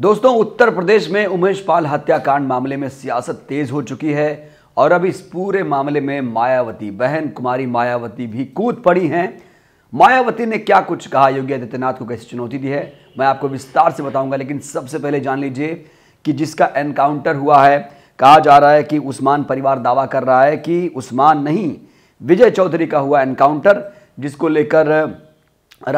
दोस्तों उत्तर प्रदेश में उमेश पाल हत्याकांड मामले में सियासत तेज हो चुकी है और अब इस पूरे मामले में मायावती बहन कुमारी मायावती भी कूद पड़ी हैं मायावती ने क्या कुछ कहा योगी आदित्यनाथ को कैसी चुनौती दी है मैं आपको विस्तार से बताऊंगा लेकिन सबसे पहले जान लीजिए कि जिसका एनकाउंटर हुआ है कहा जा रहा है कि उस्मान परिवार दावा कर रहा है कि उस्मान नहीं विजय चौधरी का हुआ एनकाउंटर जिसको लेकर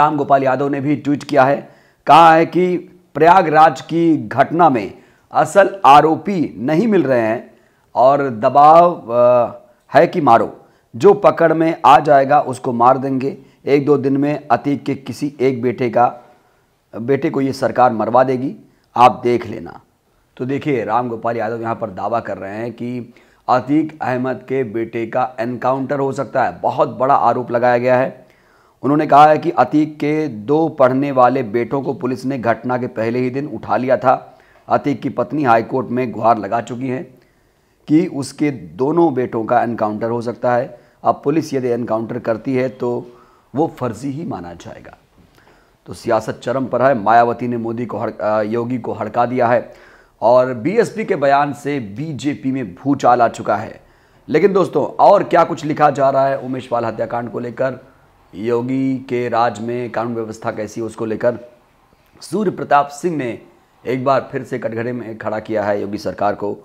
राम गोपाल यादव ने भी ट्वीट किया है कहा है कि प्रयागराज की घटना में असल आरोपी नहीं मिल रहे हैं और दबाव है कि मारो जो पकड़ में आ जाएगा उसको मार देंगे एक दो दिन में अतीक के किसी एक बेटे का बेटे को ये सरकार मरवा देगी आप देख लेना तो देखिए राम गोपाल यादव यहाँ पर दावा कर रहे हैं कि अतीक अहमद के बेटे का एनकाउंटर हो सकता है बहुत बड़ा आरोप लगाया गया है उन्होंने कहा है कि अतीक के दो पढ़ने वाले बेटों को पुलिस ने घटना के पहले ही दिन उठा लिया था अतीक की पत्नी हाईकोर्ट में गुहार लगा चुकी हैं कि उसके दोनों बेटों का एनकाउंटर हो सकता है अब पुलिस यदि एनकाउंटर करती है तो वो फर्जी ही माना जाएगा तो सियासत चरम पर है मायावती ने मोदी को योगी को हड़का दिया है और बीएसपी के बयान से बीजेपी में भूचाल आ चुका है लेकिन दोस्तों और क्या कुछ लिखा जा रहा है उमेश पाल हत्याकांड को लेकर योगी के राज में कानून व्यवस्था कैसी है उसको लेकर सूर्य प्रताप सिंह ने एक बार फिर से कटघरे में खड़ा किया है योगी सरकार को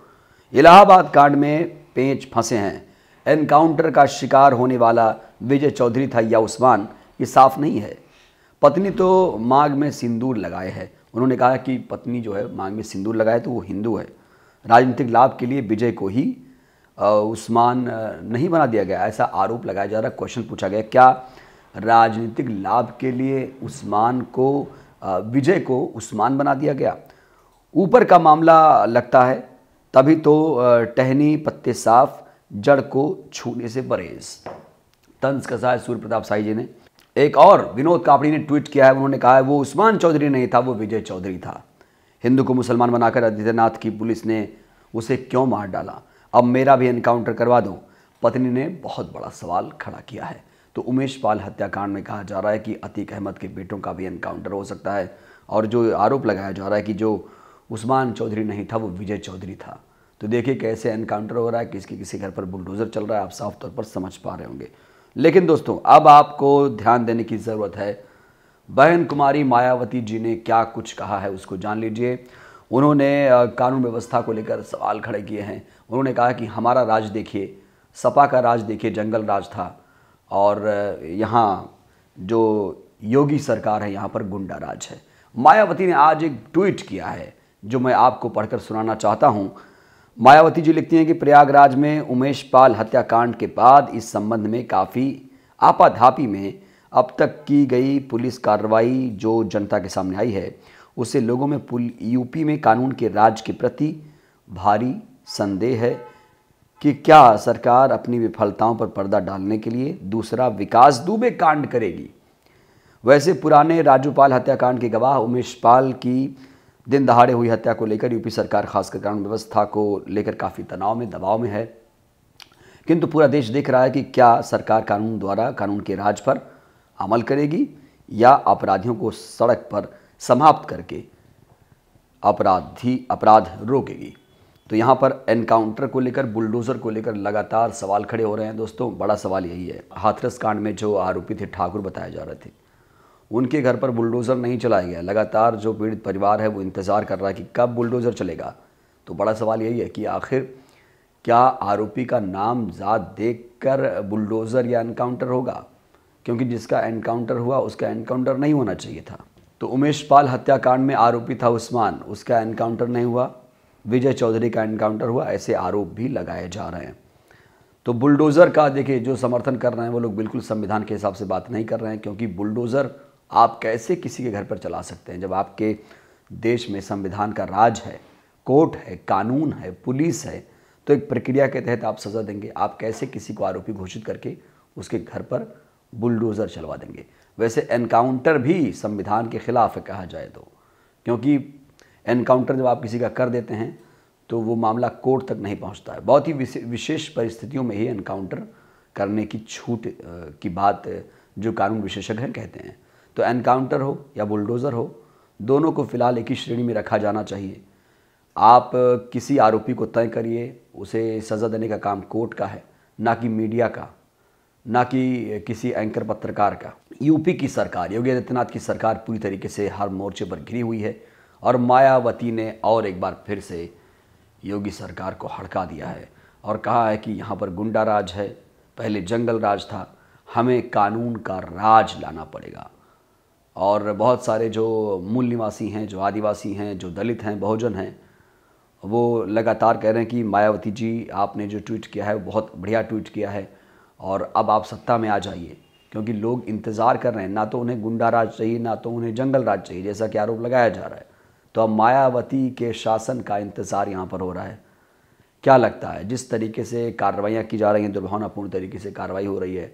इलाहाबाद कांड में पेंच फंसे हैं एनकाउंटर का शिकार होने वाला विजय चौधरी था या उस्मान ये साफ नहीं है पत्नी तो मांग में सिंदूर लगाए है उन्होंने कहा कि पत्नी जो है मांग में सिंदूर लगाए तो वो हिंदू है राजनीतिक लाभ के लिए विजय को ही उस्मान नहीं बना दिया गया ऐसा आरोप लगाया जा रहा क्वेश्चन पूछा गया क्या राजनीतिक लाभ के लिए उस्मान को विजय को उस्मान बना दिया गया ऊपर का मामला लगता है तभी तो टहनी पत्ते साफ जड़ को छूने से परहेज तंज कसा है सूर्य प्रताप साई जी ने एक और विनोद कापड़ी ने ट्वीट किया है उन्होंने कहा है वो उस्मान चौधरी नहीं था वो विजय चौधरी था हिंदू को मुसलमान बनाकर आदित्यनाथ की पुलिस ने उसे क्यों मार डाला अब मेरा भी एनकाउंटर करवा दो पत्नी ने बहुत बड़ा सवाल खड़ा किया है तो उमेश पाल हत्याकांड में कहा जा रहा है कि अतीक अहमद के बेटों का भी एनकाउंटर हो सकता है और जो आरोप लगाया जा रहा है कि जो उस्मान चौधरी नहीं था वो विजय चौधरी था तो देखिए कैसे एनकाउंटर हो रहा है किसके किसी घर पर बुलडोज़र चल रहा है आप साफ तौर पर समझ पा रहे होंगे लेकिन दोस्तों अब आपको ध्यान देने की ज़रूरत है बहन कुमारी मायावती जी ने क्या कुछ कहा है उसको जान लीजिए उन्होंने कानून व्यवस्था को लेकर सवाल खड़े किए हैं उन्होंने कहा कि हमारा राज देखिए सपा का राज देखिए जंगल राज था और यहाँ जो योगी सरकार है यहाँ पर गुंडा राज है मायावती ने आज एक ट्वीट किया है जो मैं आपको पढ़कर सुनाना चाहता हूँ मायावती जी लिखती हैं कि प्रयागराज में उमेश पाल हत्याकांड के बाद इस संबंध में काफ़ी आपाधापी में अब तक की गई पुलिस कार्रवाई जो जनता के सामने आई है उससे लोगों में यूपी में कानून के राज के प्रति भारी संदेह है कि क्या सरकार अपनी विफलताओं पर पर्दा डालने के लिए दूसरा विकास दुबे कांड करेगी वैसे पुराने राजूपाल हत्याकांड के गवाह उमेश पाल की दिन दहाड़े हुई हत्या को लेकर यूपी सरकार खासकर कानून व्यवस्था को लेकर काफ़ी तनाव में दबाव में है किंतु पूरा देश देख रहा है कि क्या सरकार कानून द्वारा कानून के राज पर अमल करेगी या अपराधियों को सड़क पर समाप्त करके अपराधी अपराध रोकेगी तो यहाँ पर एनकाउंटर को लेकर बुलडोज़र को लेकर लगातार सवाल खड़े हो रहे हैं दोस्तों बड़ा सवाल यही है हाथरस कांड में जो आरोपी थे ठाकुर बताए जा रहे थे उनके घर पर बुलडोज़र नहीं चलाया गया लगातार जो पीड़ित परिवार है वो इंतज़ार कर रहा है कि कब बुलडोज़र चलेगा तो बड़ा सवाल यही है कि आखिर क्या आरोपी का नाम ज़ात देख कर बुलडोज़र या एनकाउंटर होगा क्योंकि जिसका एनकाउंटर हुआ उसका एनकाउंटर नहीं होना चाहिए था तो उमेश पाल हत्याकांड में आरोपी था उस्मान उसका एनकाउंटर नहीं हुआ विजय चौधरी का एनकाउंटर हुआ ऐसे आरोप भी लगाए जा रहे हैं तो बुलडोज़र का देखिए जो समर्थन कर रहे हैं वो लोग बिल्कुल संविधान के हिसाब से बात नहीं कर रहे हैं क्योंकि बुलडोज़र आप कैसे किसी के घर पर चला सकते हैं जब आपके देश में संविधान का राज है कोर्ट है कानून है पुलिस है तो एक प्रक्रिया के तहत आप सज़ा देंगे आप कैसे किसी को आरोपी घोषित करके उसके घर पर बुलडोज़र चलवा देंगे वैसे एनकाउंटर भी संविधान के खिलाफ कहा जाए तो क्योंकि एनकाउंटर जब आप किसी का कर देते हैं तो वो मामला कोर्ट तक नहीं पहुंचता है बहुत ही विशेष परिस्थितियों में ही एनकाउंटर करने की छूट की बात जो कानून विशेषज्ञ हैं कहते हैं तो एनकाउंटर हो या बुलडोज़र हो दोनों को फिलहाल एक ही श्रेणी में रखा जाना चाहिए आप किसी आरोपी को तय करिए उसे सज़ा देने का काम कोर्ट का है ना कि मीडिया का ना कि किसी एंकर पत्रकार का यूपी की सरकार योगी आदित्यनाथ की सरकार पूरी तरीके से हर मोर्चे पर घिरी हुई है और मायावती ने और एक बार फिर से योगी सरकार को हड़का दिया है और कहा है कि यहाँ पर गुंडा राज है पहले जंगल राज था हमें कानून का राज लाना पड़ेगा और बहुत सारे जो मूल निवासी हैं जो आदिवासी हैं जो दलित हैं बहुजन हैं वो लगातार कह रहे हैं कि मायावती जी आपने जो ट्वीट किया है बहुत बढ़िया ट्वीट किया है और अब आप सत्ता में आ जाइए क्योंकि लोग इंतज़ार कर रहे हैं ना तो उन्हें गुंडा राज चाहिए ना तो उन्हें जंगल राज चाहिए जैसा कि आरोप लगाया जा रहा है तो अब मायावती के शासन का इंतज़ार यहाँ पर हो रहा है क्या लगता है जिस तरीके से कार्रवाइयाँ की जा रही हैं दुर्भावनापूर्ण तरीके से कार्रवाई हो रही है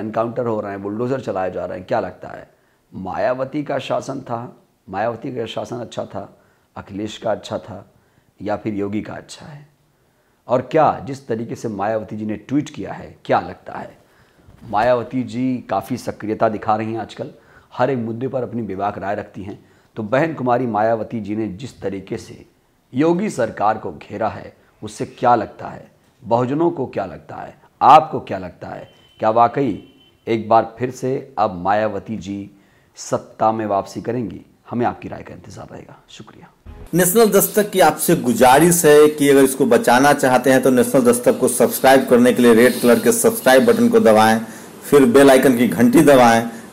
इनकाउंटर हो रहे हैं बुलडोज़र चलाए जा रहे हैं क्या लगता है मायावती का शासन था मायावती का शासन अच्छा था अखिलेश का अच्छा था या फिर योगी का अच्छा है और क्या जिस तरीके से मायावती जी ने ट्वीट किया है क्या लगता है मायावती जी काफ़ी सक्रियता दिखा रही हैं आजकल हर एक मुद्दे पर अपनी विवाह राय रखती हैं तो बहन कुमारी मायावती जी ने जिस तरीके से योगी सरकार को घेरा है उससे क्या लगता है बहुजनों को क्या लगता है आपको क्या लगता है क्या वाकई एक बार फिर से अब मायावती जी सत्ता में वापसी करेंगी हमें आपकी राय का इंतजार रहेगा शुक्रिया नेशनल दस्तक की आपसे गुजारिश है कि अगर इसको बचाना चाहते हैं तो नेशनल दस्तक को सब्सक्राइब करने के लिए रेड कलर के सब्सक्राइब बटन को दबाएं फिर बेल आइकन की घंटी दबाएं